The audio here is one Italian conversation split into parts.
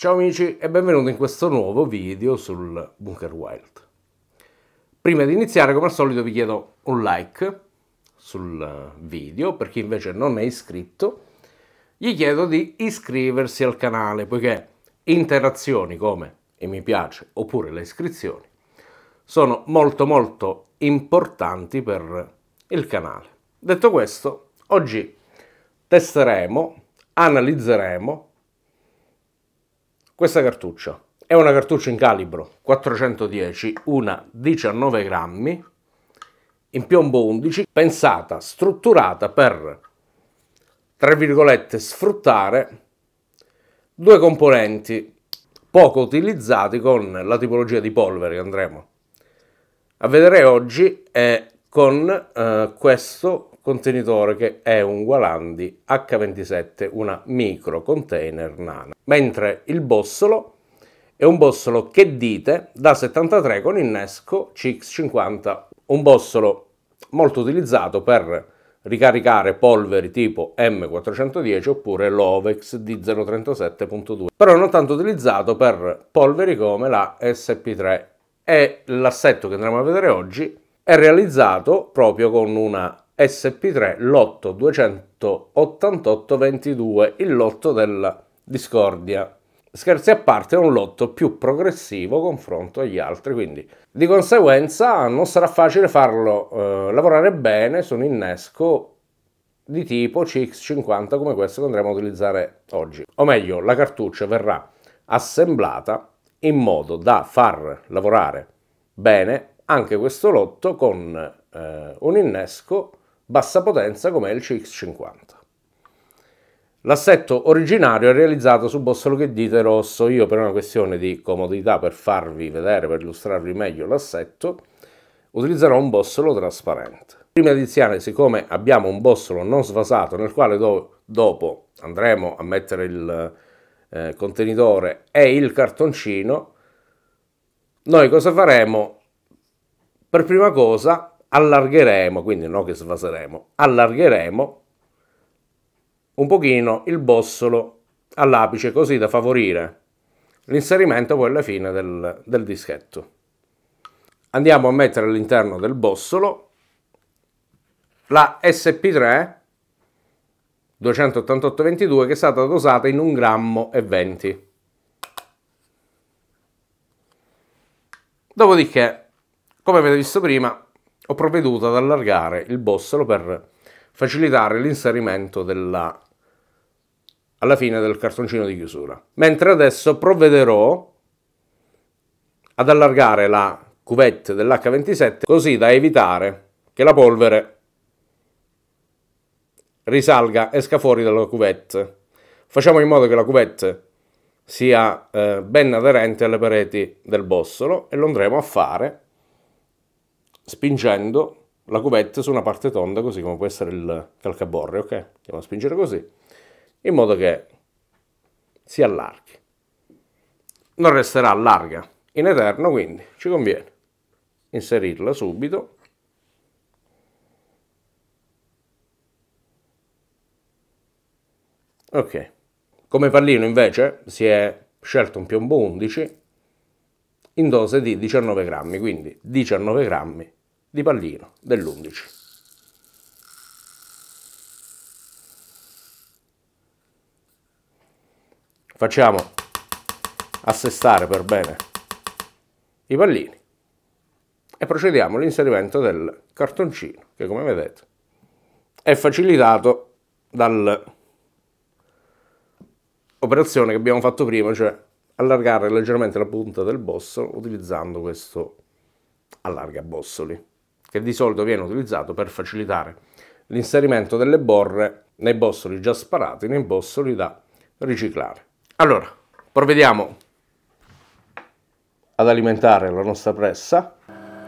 Ciao amici e benvenuti in questo nuovo video sul Bunker Wild. Prima di iniziare, come al solito, vi chiedo un like sul video, per chi invece non è iscritto, gli chiedo di iscriversi al canale, poiché interazioni come i mi piace oppure le iscrizioni sono molto molto importanti per il canale. Detto questo, oggi testeremo, analizzeremo questa cartuccia è una cartuccia in calibro 410, una 19 grammi, in piombo 11, pensata, strutturata per, tra virgolette, sfruttare due componenti poco utilizzati con la tipologia di polvere che andremo a vedere oggi è con eh, questo contenitore che è un Gualandi H27, una micro container nana. Mentre il bossolo è un bossolo che dite da 73 con innesco CX50, un bossolo molto utilizzato per ricaricare polveri tipo M410 oppure l'OVEX d 037.2, però non tanto utilizzato per polveri come la SP3 e l'assetto che andremo a vedere oggi è realizzato proprio con una SP3 lotto 288-22, il lotto della discordia. Scherzi a parte, è un lotto più progressivo confronto agli altri, quindi di conseguenza non sarà facile farlo eh, lavorare bene su un innesco di tipo CX50 come questo che andremo a utilizzare oggi. O meglio, la cartuccia verrà assemblata in modo da far lavorare bene anche questo lotto con eh, un innesco bassa potenza come il CX50. L'assetto originario è realizzato su bossolo che dite rosso, io per una questione di comodità, per farvi vedere, per illustrarvi meglio l'assetto, utilizzerò un bossolo trasparente. Prima di siccome abbiamo un bossolo non svasato nel quale do dopo andremo a mettere il eh, contenitore e il cartoncino, noi cosa faremo? Per prima cosa allargheremo, quindi non che svaseremo, allargheremo un pochino il bossolo all'apice così da favorire l'inserimento poi alla fine del, del dischetto. Andiamo a mettere all'interno del bossolo la SP3 288,22 che è stata dosata in 1 grammo e 20. Dopodiché, come avete visto prima, ho provveduto ad allargare il bossolo per facilitare l'inserimento della... alla fine del cartoncino di chiusura. Mentre adesso provvederò ad allargare la cuvette dell'H27 così da evitare che la polvere risalga, esca fuori dalla cuvette. Facciamo in modo che la cuvette sia eh, ben aderente alle pareti del bossolo e lo andremo a fare spingendo la cuvette su una parte tonda, così come può essere il calcaborre, ok? Andiamo a spingere così, in modo che si allarghi. Non resterà larga in eterno, quindi ci conviene inserirla subito. Ok. Come pallino invece si è scelto un piombo 11 in dose di 19 grammi, quindi 19 grammi di pallino dell'11. Facciamo assestare per bene i pallini e procediamo all'inserimento del cartoncino che come vedete è facilitato dall'operazione che abbiamo fatto prima, cioè allargare leggermente la punta del bossolo utilizzando questo allarga bossoli che di solito viene utilizzato per facilitare l'inserimento delle borre nei bossoli già sparati, nei bossoli da riciclare. Allora, provvediamo ad alimentare la nostra pressa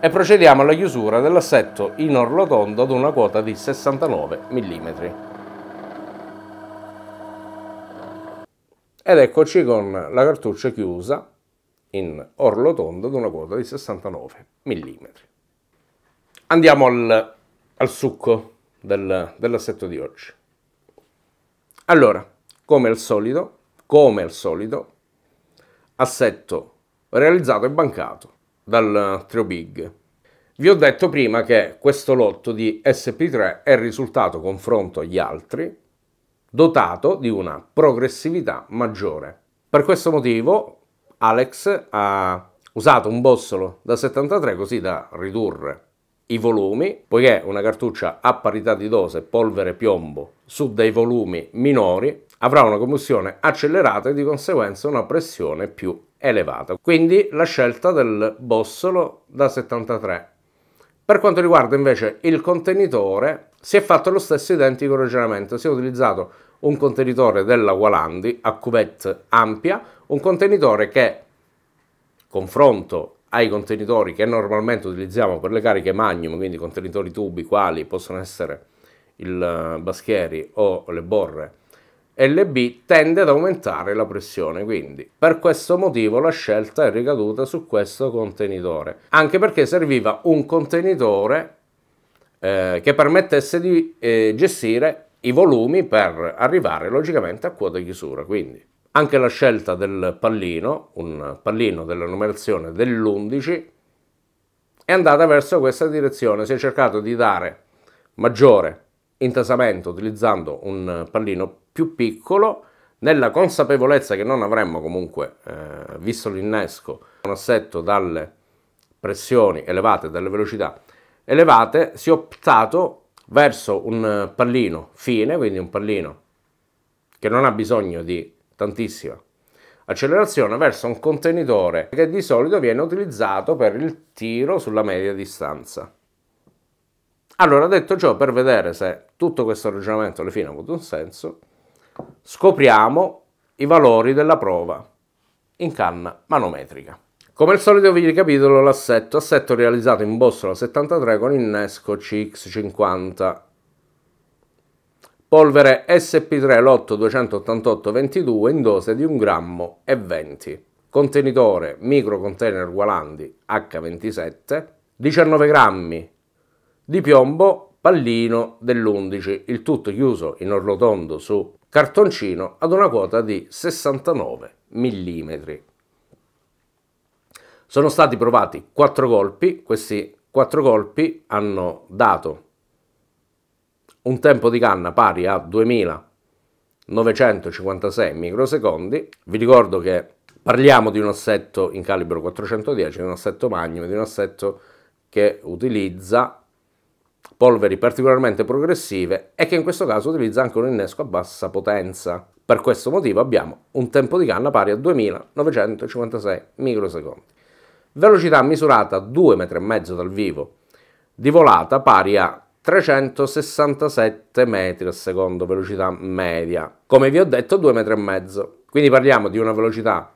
e procediamo alla chiusura dell'assetto in orlo tondo ad una quota di 69 mm. Ed eccoci con la cartuccia chiusa in orlo tondo ad una quota di 69 mm andiamo al, al succo del, dell'assetto di oggi. Allora, come al solito, come al solito, assetto realizzato e bancato dal Trio Big. Vi ho detto prima che questo lotto di SP3 è risultato confronto agli altri dotato di una progressività maggiore. Per questo motivo Alex ha usato un bossolo da 73 così da ridurre i volumi, poiché una cartuccia a parità di dose polvere e piombo su dei volumi minori avrà una combustione accelerata e di conseguenza una pressione più elevata. Quindi la scelta del bossolo da 73. Per quanto riguarda invece il contenitore, si è fatto lo stesso identico ragionamento, si è utilizzato un contenitore della Walandi a cuvette ampia, un contenitore che confronto ai contenitori che normalmente utilizziamo per le cariche magnum, quindi contenitori tubi quali possono essere il eh, baschieri o le borre LB tende ad aumentare la pressione, quindi per questo motivo la scelta è ricaduta su questo contenitore, anche perché serviva un contenitore eh, che permettesse di eh, gestire i volumi per arrivare logicamente a quota chiusura, quindi anche la scelta del pallino, un pallino della numerazione dell'11, è andata verso questa direzione. Si è cercato di dare maggiore intasamento utilizzando un pallino più piccolo, nella consapevolezza che non avremmo comunque, eh, visto l'innesco, un assetto dalle pressioni elevate, dalle velocità elevate, si è optato verso un pallino fine, quindi un pallino che non ha bisogno di tantissima. Accelerazione verso un contenitore che di solito viene utilizzato per il tiro sulla media distanza. Allora, detto ciò, per vedere se tutto questo ragionamento alla fine ha avuto un senso, scopriamo i valori della prova in canna manometrica. Come al solito vi ricapitolo l'assetto, assetto realizzato in bossola 73 con innesco CX50 polvere SP3 Lotto 288-22 in dose di 1 grammo e 20, contenitore microcontainer Gualandi H27, 19 grammi di piombo pallino dell'11, il tutto chiuso in orlotondo su cartoncino ad una quota di 69 mm. Sono stati provati quattro colpi, questi quattro colpi hanno dato un tempo di canna pari a 2956 microsecondi. Vi ricordo che parliamo di un assetto in calibro 410, di un assetto magnum, di un assetto che utilizza polveri particolarmente progressive e che in questo caso utilizza anche un innesco a bassa potenza. Per questo motivo abbiamo un tempo di canna pari a 2956 microsecondi. Velocità misurata 2,5 m dal vivo, di volata pari a 367 metri al secondo velocità media. Come vi ho detto, 2,5 metri e mezzo. Quindi parliamo di una velocità,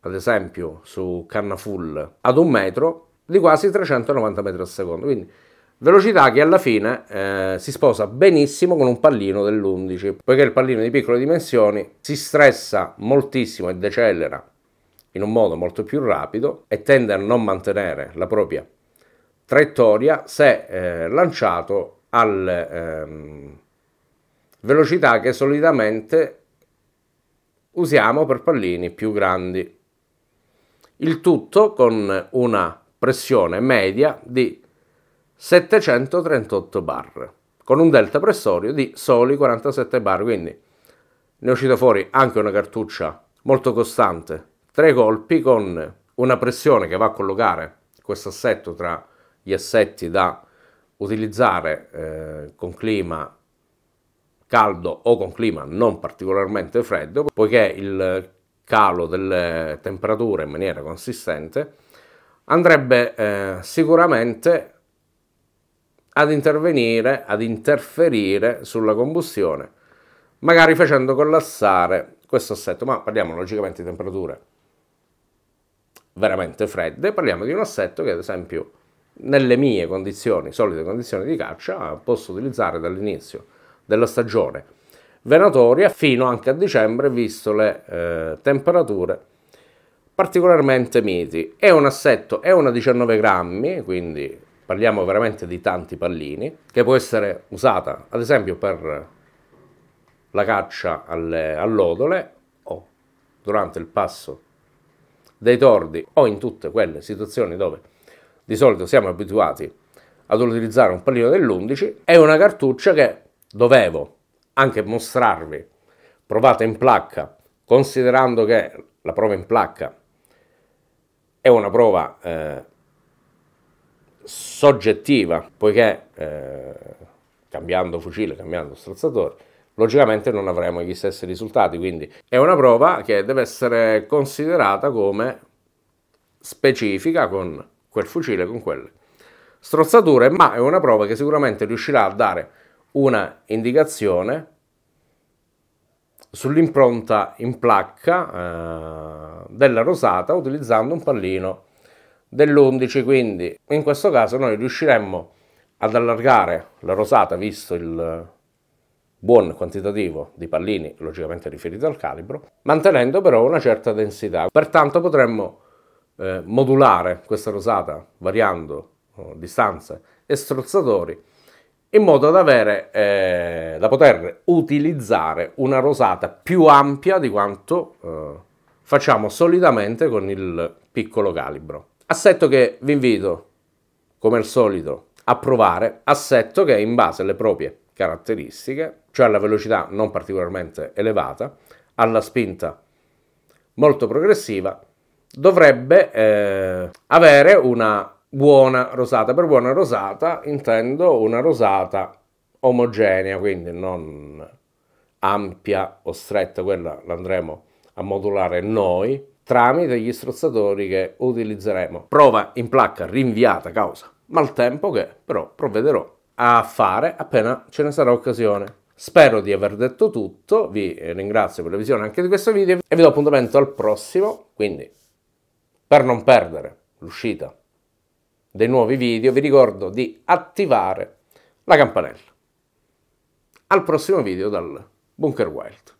ad esempio, su canna full ad un metro di quasi 390 metri al secondo. Quindi velocità che alla fine eh, si sposa benissimo con un pallino dell'11, poiché il pallino di piccole dimensioni si stressa moltissimo e decelera in un modo molto più rapido e tende a non mantenere la propria traiettoria si è eh, lanciato alla ehm, velocità che solitamente usiamo per pallini più grandi. Il tutto con una pressione media di 738 bar, con un delta pressorio di soli 47 bar, quindi ne è uscita fuori anche una cartuccia molto costante. Tre colpi con una pressione che va a collocare questo assetto tra gli assetti da utilizzare eh, con clima caldo o con clima non particolarmente freddo, poiché il calo delle temperature in maniera consistente andrebbe eh, sicuramente ad intervenire, ad interferire sulla combustione, magari facendo collassare questo assetto, ma parliamo logicamente di temperature veramente fredde, parliamo di un assetto che ad esempio nelle mie condizioni, solite condizioni di caccia, posso utilizzare dall'inizio della stagione venatoria fino anche a dicembre, visto le eh, temperature particolarmente miti. È un assetto, è una 19 grammi, quindi parliamo veramente di tanti pallini, che può essere usata ad esempio per la caccia alle allodole o durante il passo dei tordi o in tutte quelle situazioni dove di solito siamo abituati ad utilizzare un pallino dell'11 è una cartuccia che dovevo anche mostrarvi provata in placca considerando che la prova in placca è una prova eh, soggettiva poiché eh, cambiando fucile cambiando strozzatore logicamente non avremo gli stessi risultati quindi è una prova che deve essere considerata come specifica con quel fucile con quelle strozzature, ma è una prova che sicuramente riuscirà a dare una indicazione sull'impronta in placca eh, della rosata utilizzando un pallino dell'11 quindi in questo caso noi riusciremmo ad allargare la rosata visto il buon quantitativo di pallini logicamente riferiti al calibro mantenendo però una certa densità pertanto potremmo eh, modulare questa rosata variando oh, distanze e strozzatori in modo da, avere, eh, da poter utilizzare una rosata più ampia di quanto eh, facciamo solitamente con il piccolo calibro. Assetto che vi invito, come al solito, a provare, assetto che in base alle proprie caratteristiche, cioè alla velocità non particolarmente elevata, alla spinta molto progressiva, dovrebbe eh, avere una buona rosata. Per buona rosata intendo una rosata omogenea, quindi non ampia o stretta, quella l'andremo a modulare noi tramite gli strozzatori che utilizzeremo. Prova in placca rinviata causa maltempo che però provvederò a fare appena ce ne sarà occasione. Spero di aver detto tutto, vi ringrazio per la visione anche di questo video e vi do appuntamento al prossimo, quindi per non perdere l'uscita dei nuovi video, vi ricordo di attivare la campanella. Al prossimo video dal Bunker Wild.